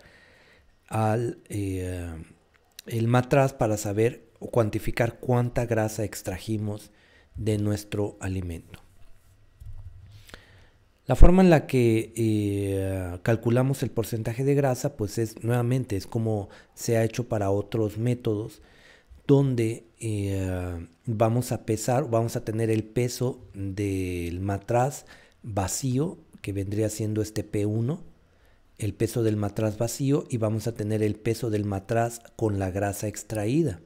al el matraz para saber o cuantificar cuánta grasa extrajimos de nuestro alimento. La forma en la que eh, calculamos el porcentaje de grasa, pues es nuevamente, es como se ha hecho para otros métodos, donde eh, vamos a pesar, vamos a tener el peso del matraz vacío, que vendría siendo este P1, el peso del matraz vacío y vamos a tener el peso del matraz con la grasa extraída.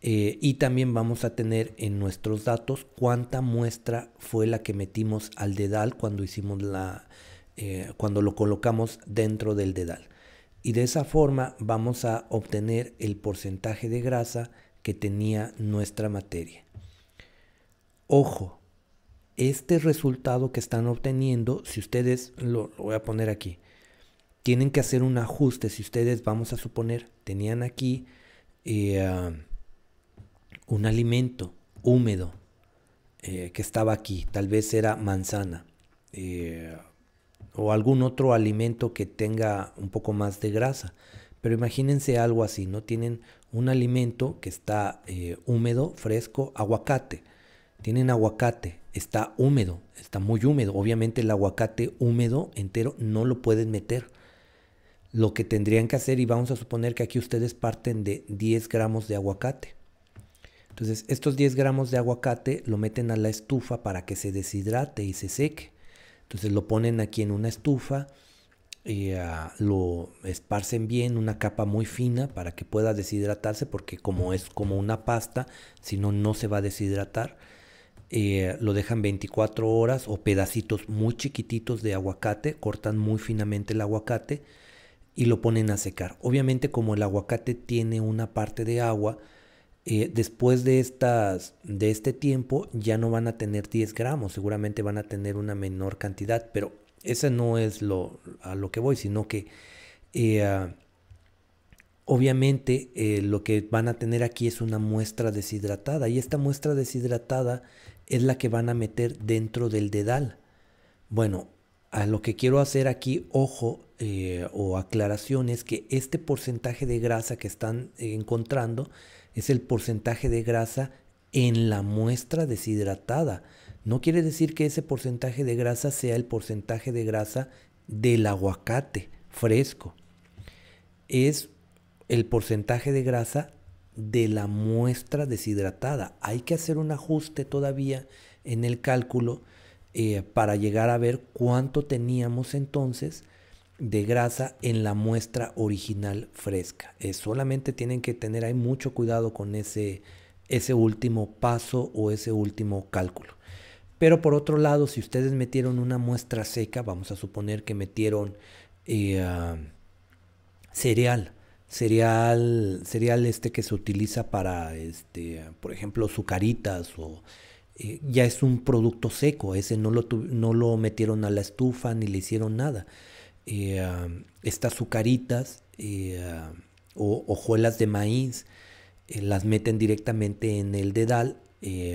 Eh, y también vamos a tener en nuestros datos cuánta muestra fue la que metimos al dedal cuando hicimos la eh, cuando lo colocamos dentro del dedal y de esa forma vamos a obtener el porcentaje de grasa que tenía nuestra materia ojo este resultado que están obteniendo si ustedes lo voy a poner aquí tienen que hacer un ajuste. Si ustedes, vamos a suponer, tenían aquí eh, um, un alimento húmedo eh, que estaba aquí, tal vez era manzana eh, o algún otro alimento que tenga un poco más de grasa. Pero imagínense algo así, ¿no? Tienen un alimento que está húmedo, fresco, aguacate. Tienen aguacate, está húmedo, está muy húmedo. Obviamente el aguacate húmedo entero no lo pueden meter lo que tendrían que hacer, y vamos a suponer que aquí ustedes parten de 10 gramos de aguacate. Entonces, estos 10 gramos de aguacate lo meten a la estufa para que se deshidrate y se seque. Entonces lo ponen aquí en una estufa, y, eh, ah, lo esparcen bien, una capa muy fina para que pueda deshidratarse, porque como es como una pasta, si no, no se va a deshidratar. Eh, lo dejan 24 horas o pedacitos muy chiquititos de aguacate, cortan muy finamente el aguacate y lo ponen a secar. Obviamente como el aguacate tiene una parte de agua, eh, después de, estas, de este tiempo ya no van a tener 10 gramos, seguramente van a tener una menor cantidad, pero ese no es lo, a lo que voy, sino que eh, obviamente eh, lo que van a tener aquí es una muestra deshidratada y esta muestra deshidratada es la que van a meter dentro del dedal. Bueno, a lo que quiero hacer aquí, ojo eh, o aclaración, es que este porcentaje de grasa que están encontrando es el porcentaje de grasa en la muestra deshidratada. No quiere decir que ese porcentaje de grasa sea el porcentaje de grasa del aguacate fresco. Es el porcentaje de grasa de la muestra deshidratada. Hay que hacer un ajuste todavía en el cálculo eh, para llegar a ver cuánto teníamos entonces de grasa en la muestra original fresca. Eh, solamente tienen que tener ahí mucho cuidado con ese, ese último paso o ese último cálculo. Pero por otro lado, si ustedes metieron una muestra seca, vamos a suponer que metieron eh, ah, cereal, cereal, cereal este que se utiliza para, este, por ejemplo, sucaritas o eh, ya es un producto seco, ese no lo, no lo metieron a la estufa ni le hicieron nada. Eh, estas azucaritas eh, o hojuelas de maíz las meten directamente en el dedal y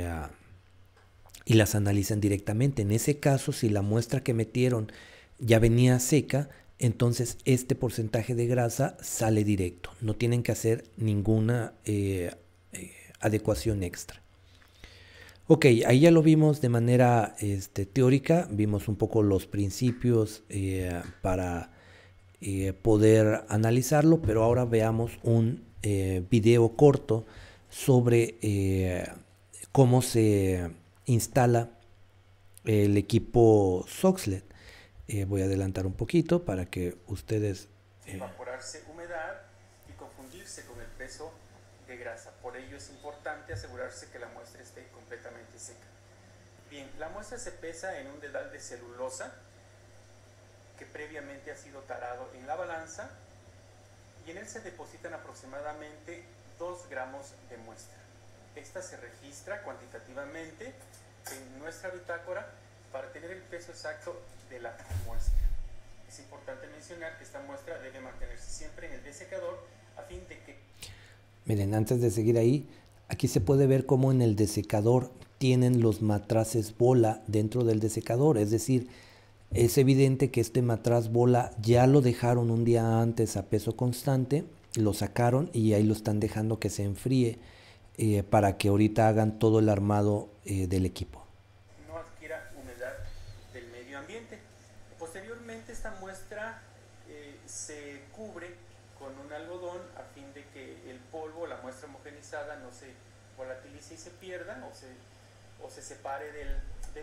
las analizan directamente. En ese caso, si la muestra que metieron ya venía seca, entonces este porcentaje de grasa sale directo. No tienen que hacer ninguna adecuación extra. Ok, ahí ya lo vimos de manera este, teórica, vimos un poco los principios eh, para eh, poder analizarlo, pero ahora veamos un eh, video corto sobre eh, cómo se instala el equipo Soxlet. voy a adelantar un poquito para que ustedes... Evaporarse humedad y confundirse con el peso de grasa. Por ello es importante asegurarse que la muestra esté seca. Bien, la muestra se pesa en un dedal de celulosa que previamente ha sido tarado en la balanza y en él se depositan aproximadamente 2 gramos de muestra. Esta se registra cuantitativamente en nuestra bitácora para tener el peso exacto de la muestra. Es importante mencionar que esta muestra debe mantenerse siempre en el desecador a fin de que... Miren, antes de seguir ahí, Aquí se puede ver cómo en el desecador tienen los matraces bola dentro del desecador, es decir, es evidente que este matraz bola ya lo dejaron un día antes a peso constante, lo sacaron y ahí lo están dejando que se enfríe eh, para que ahorita hagan todo el armado eh, del equipo. No adquiera humedad del medio ambiente. Posteriormente esta muestra eh, se cubre no se volatilice y se pierda o se, separe del,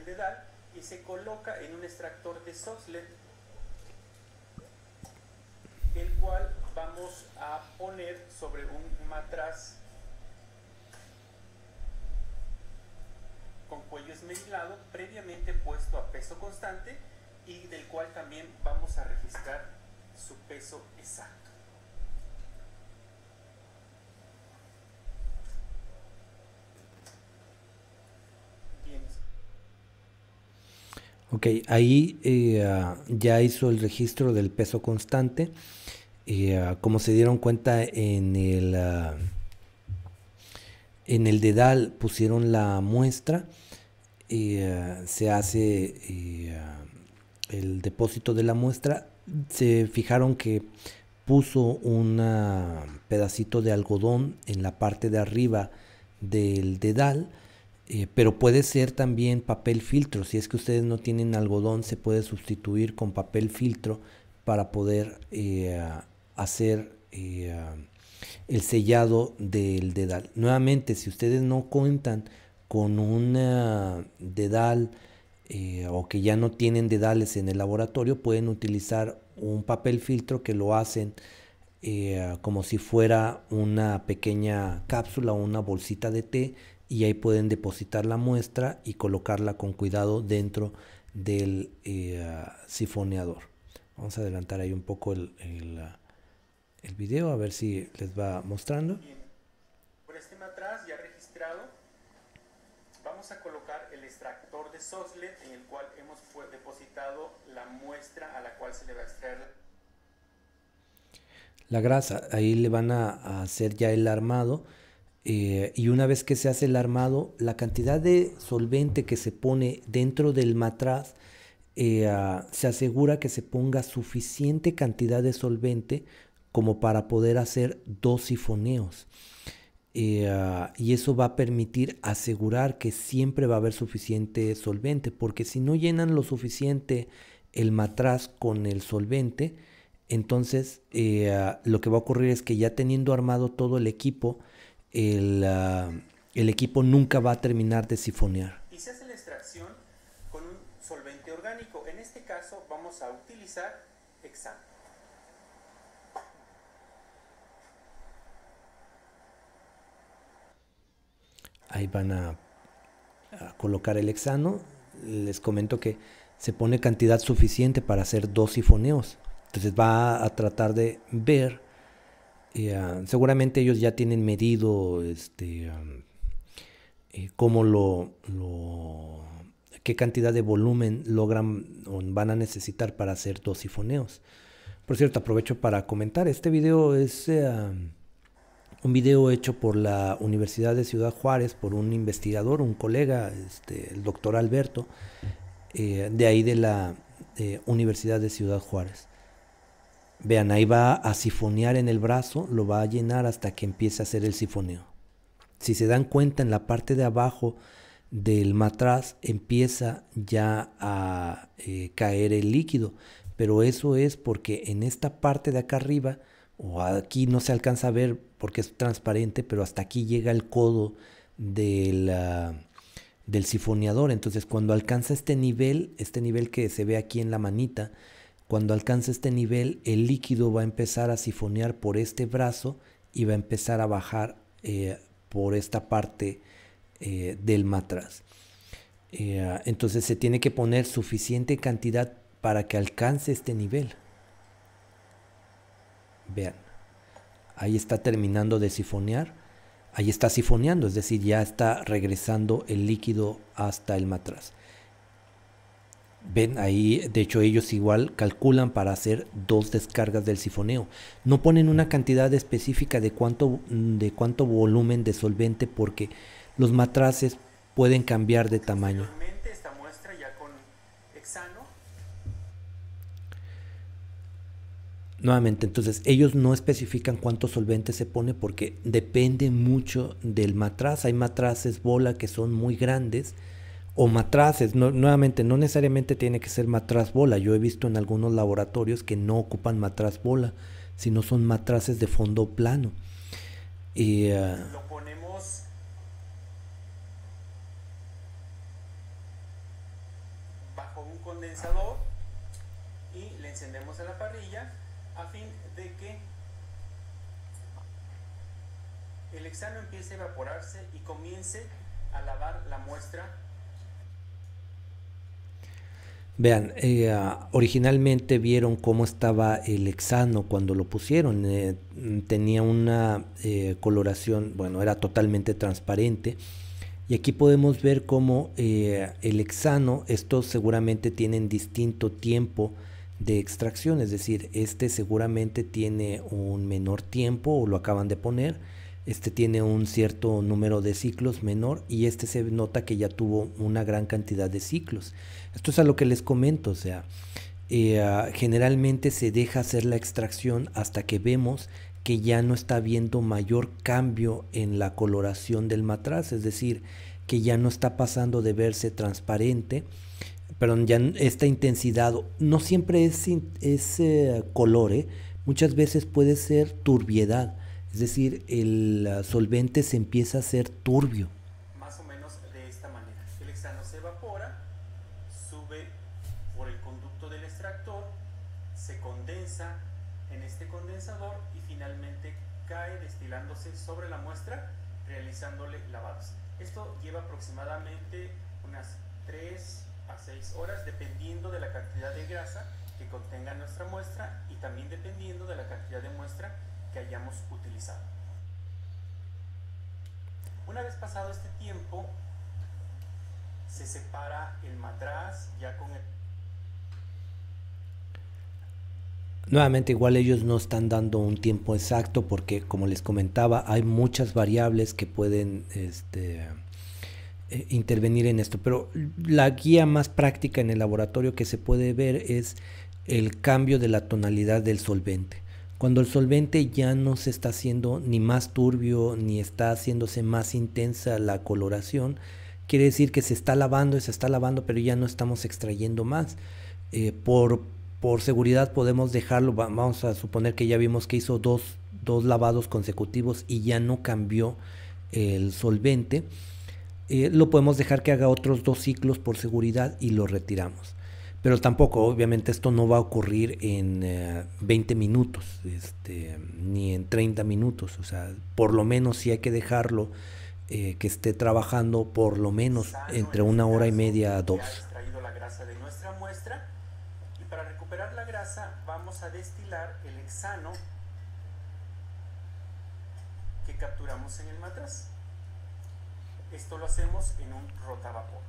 dedal y se coloca en un extractor de Soslet el cual vamos a poner sobre un matraz con cuello esmerilado previamente puesto a peso constante y del cual también vamos a registrar su peso exacto. Ok, ahí eh, ah, ya hizo el registro del peso constante. Ah, como se dieron cuenta en el, ah, en el dedal pusieron la muestra, se hace el depósito de la muestra. Se fijaron que puso un pedacito de algodón en la parte de arriba del dedal eh, pero puede ser también papel filtro. Si es que ustedes no tienen algodón, se puede sustituir con papel filtro para poder eh, hacer eh, el sellado del dedal. Nuevamente, si ustedes no cuentan con un dedal o que ya no tienen dedales en el laboratorio, pueden utilizar un papel filtro que lo hacen como si fuera una pequeña cápsula o una bolsita de té y ahí pueden depositar la muestra y colocarla con cuidado dentro del eh, sifoneador. Vamos a adelantar ahí un poco el, el, uh, video a ver si les va mostrando. Por este matraz ya registrado, vamos a colocar el extractor de sosle en el cual hemos depositado la muestra a la cual se le va a extraer la grasa. Ahí le van a hacer ya el armado eh, y una vez que se hace el armado, la cantidad de solvente que se pone dentro del matraz eh, ah, se asegura que se ponga suficiente cantidad de solvente como para poder hacer dos sifoneos. Eh, ah, y eso va a permitir asegurar que siempre va a haber suficiente solvente, porque si no llenan lo suficiente el matraz con el solvente, entonces ah, lo que va a ocurrir es que ya teniendo armado todo el equipo, Ah, el, equipo nunca va a terminar de sifonear. Y se hace la extracción con un solvente orgánico. En este caso vamos a utilizar hexano. Ahí van a, a colocar el hexano. Les comento que se pone cantidad suficiente para hacer dos sifoneos. Entonces va a tratar de ver eh, seguramente ellos ya tienen medido este, eh, cómo lo, lo, qué cantidad de volumen logran o van a necesitar para hacer dos sifoneos. Por cierto, aprovecho para comentar, este video es eh, un video hecho por la Universidad de Ciudad Juárez, por un investigador, un colega, este, el doctor Alberto, de ahí de la Universidad de Ciudad Juárez. Vean, ahí va a sifonear en el brazo, lo va a llenar hasta que empiece a hacer el sifoneo. Si se dan cuenta, en la parte de abajo del matraz empieza ya a eh, caer el líquido, pero eso es porque en esta parte de acá arriba, o aquí no se alcanza a ver porque es transparente, pero hasta aquí llega el codo del sifoneador. Entonces, cuando alcanza este nivel, este nivel que se ve aquí en la manita, cuando alcance este nivel, el líquido va a empezar a sifonear por este brazo y va a empezar a bajar eh, por esta parte eh, del matraz. Eh, entonces se tiene que poner suficiente cantidad para que alcance este nivel. Vean, ahí está terminando de sifonear. Ahí está sifoneando, es decir, ya está regresando el líquido hasta el matraz. Ven, ahí, de hecho, ellos igual calculan para hacer dos descargas del sifoneo. No ponen una cantidad específica de cuánto, mm, de cuánto volumen de solvente porque los matraces pueden cambiar de tamaño. Esta muestra ya con hexano. Nuevamente, entonces ellos no especifican cuánto solvente se pone porque depende mucho del matraz. Hay matraces bola que son muy grandes o matraces. nuevamente, no necesariamente tiene que ser matraz bola. Yo he visto en algunos laboratorios que no ocupan matraz bola, sino son matraces de fondo plano. Y, eh, Lo ponemos. bajo un condensador y le encendemos a la parrilla a fin de que el hexano empiece a evaporarse y comience a lavar la muestra Vean, eh, ah, originalmente vieron cómo estaba el hexano cuando lo pusieron. Eh, tenía una eh, coloración, bueno, era totalmente transparente. Y aquí podemos ver cómo el hexano, estos seguramente tienen distinto tiempo de extracción, es decir, este seguramente tiene un menor tiempo o lo acaban de poner este tiene un cierto número de ciclos menor y este se nota que ya tuvo una gran cantidad de ciclos. Esto es a lo que les comento, o sea, eh, ah, generalmente se deja hacer la extracción hasta que vemos que ya no está habiendo mayor cambio en la coloración del matraz, es decir, que ya no está pasando de verse transparente, pero ya esta intensidad no siempre es, eh, color, eh, muchas veces puede ser turbiedad es decir, el solvente se empieza a hacer turbio. Más o menos de esta manera. El hexano se evapora, sube por el conducto del extractor, se condensa en este condensador y finalmente cae destilándose sobre la muestra realizándole lavados. Esto lleva aproximadamente unas 3 a 6 horas dependiendo de la cantidad de grasa que contenga nuestra muestra y también dependiendo de la cantidad de muestra que hayamos utilizado. Una vez pasado este tiempo, se separa el matraz ya con el... Nuevamente igual ellos no están dando un tiempo exacto porque como les comentaba hay muchas variables que pueden este, eh, intervenir en esto, pero la guía más práctica en el laboratorio que se puede ver es el cambio de la tonalidad del solvente cuando el solvente ya no se está haciendo ni más turbio ni está haciéndose más intensa la coloración, quiere decir que se está lavando y se está lavando, pero ya no estamos extrayendo más. Eh, por, por, seguridad podemos dejarlo, vamos a suponer que ya vimos que hizo dos, dos lavados consecutivos y ya no cambió el solvente. Eh, lo podemos dejar que haga otros dos ciclos por seguridad y lo retiramos. Pero tampoco, obviamente, esto no va a ocurrir en 20 eh, minutos, este, ni en 30 minutos. O sea, por lo menos sí hay que dejarlo eh, que esté trabajando por lo menos entre este una hora y media a dos. la grasa de nuestra muestra y para recuperar la grasa vamos a destilar el hexano que capturamos en el matraz. Esto lo hacemos en un rotavapor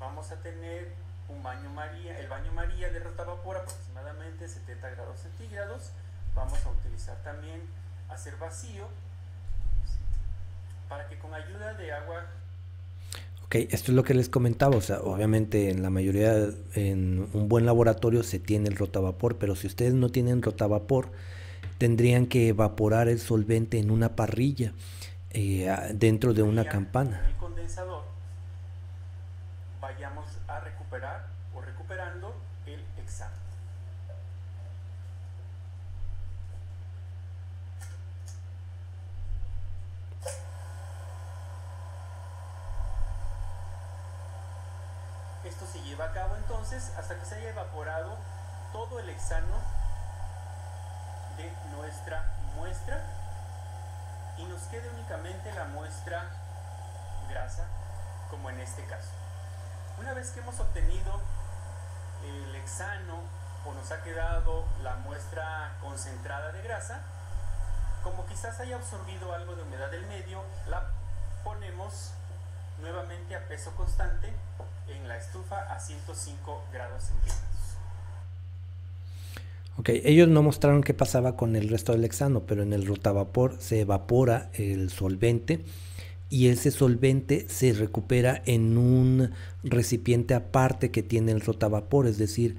vamos a tener baño María, el baño María de rotavapor aproximadamente 70 grados centígrados. Vamos a utilizar también hacer vacío para que con ayuda de agua Ok, esto es lo que les comentaba, obviamente en la mayoría, en un buen laboratorio se tiene el rotavapor, pero si ustedes no tienen rotavapor, tendrían que evaporar el solvente en una parrilla eh, dentro de una campana. el condensador, vayamos a recuperar o recuperando el examen. Esto se lleva a cabo entonces hasta que se haya evaporado todo el hexano de nuestra muestra y nos quede únicamente la muestra grasa como en este caso. Una vez que hemos obtenido el hexano o nos ha quedado la muestra concentrada de grasa, como quizás haya absorbido algo de humedad del medio, la ponemos nuevamente a peso constante en la estufa a 105 grados centígrados. Ok, ellos no mostraron qué pasaba con el resto del hexano, pero en el rotavapor se evapora el solvente y ese solvente se recupera en un recipiente aparte que tiene el rotavapor, es decir,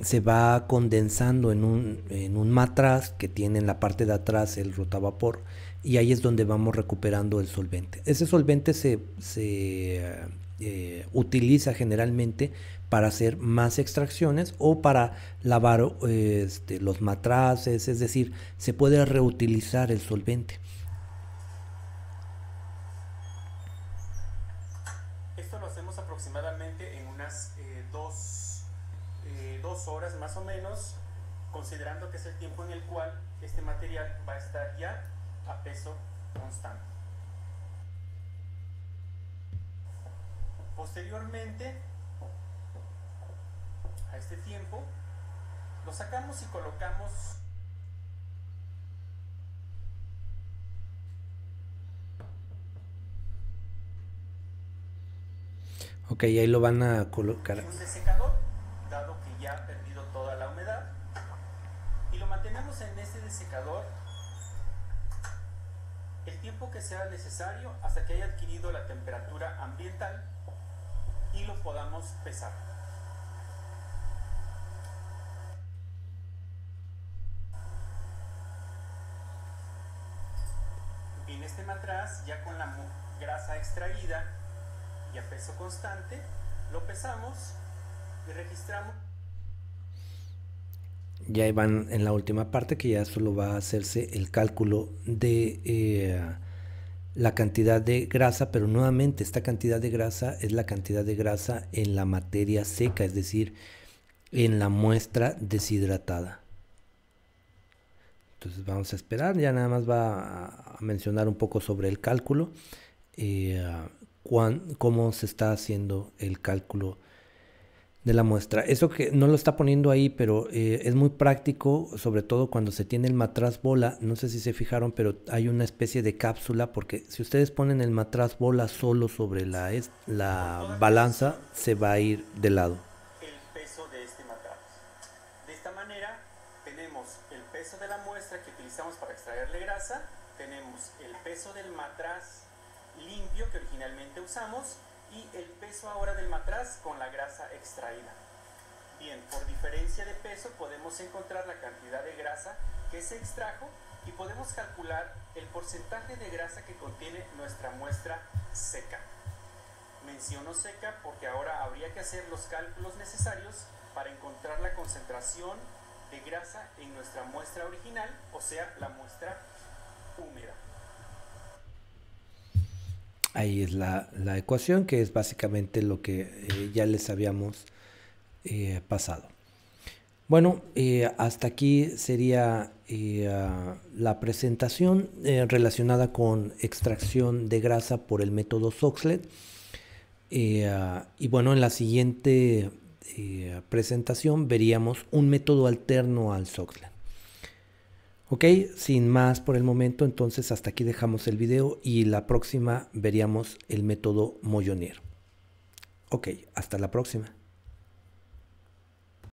se va condensando en un, en un matraz que tiene en la parte de atrás el rotavapor y ahí es donde vamos recuperando el solvente. Ese solvente se, eh, utiliza generalmente para hacer más extracciones o para lavar este, los matraces, es decir, se puede reutilizar el solvente. considerando que es el tiempo en el cual este material va a estar ya a peso constante. Posteriormente a este tiempo, lo sacamos y colocamos Ok, ahí lo van a colocar. Un desecador, dado que ya el tiempo que sea necesario hasta que haya adquirido la temperatura ambiental y lo podamos pesar. En este matraz ya con la grasa extraída y a peso constante, lo pesamos y registramos ya van en la última parte que ya solo va a hacerse el cálculo de eh, la cantidad de grasa, pero nuevamente esta cantidad de grasa es la cantidad de grasa en la materia seca, es decir, en la muestra deshidratada. Entonces vamos a esperar, ya nada más va a mencionar un poco sobre el cálculo, eh, cómo se está haciendo el cálculo de la muestra. Eso que no lo está poniendo ahí, pero eh, es muy práctico, sobre todo cuando se tiene el matraz bola. No sé si se fijaron, pero hay una especie de cápsula, porque si ustedes ponen el matraz bola solo sobre la, la balanza, se va a ir de lado. El peso de este matraz. De esta manera, tenemos el peso de la muestra que utilizamos para extraerle grasa, tenemos el peso del matraz limpio que originalmente usamos y el peso ahora del matraz con la grasa extraída. Bien, por diferencia de peso podemos encontrar la cantidad de grasa que se extrajo y podemos calcular el porcentaje de grasa que contiene nuestra muestra seca. Menciono seca porque ahora habría que hacer los cálculos necesarios para encontrar la concentración de grasa en nuestra muestra original, o sea, la muestra húmeda. Ahí es la, ecuación, que es básicamente lo que eh, ya les habíamos eh, pasado. Bueno, eh, hasta aquí sería ah, la presentación relacionada con extracción de grasa por el método Soxlet. Ah, y bueno, en la siguiente presentación veríamos un método alterno al Soxlet. Ok, sin más por el momento, entonces hasta aquí dejamos el video y la próxima veríamos el método Moyonier. Ok, hasta la próxima.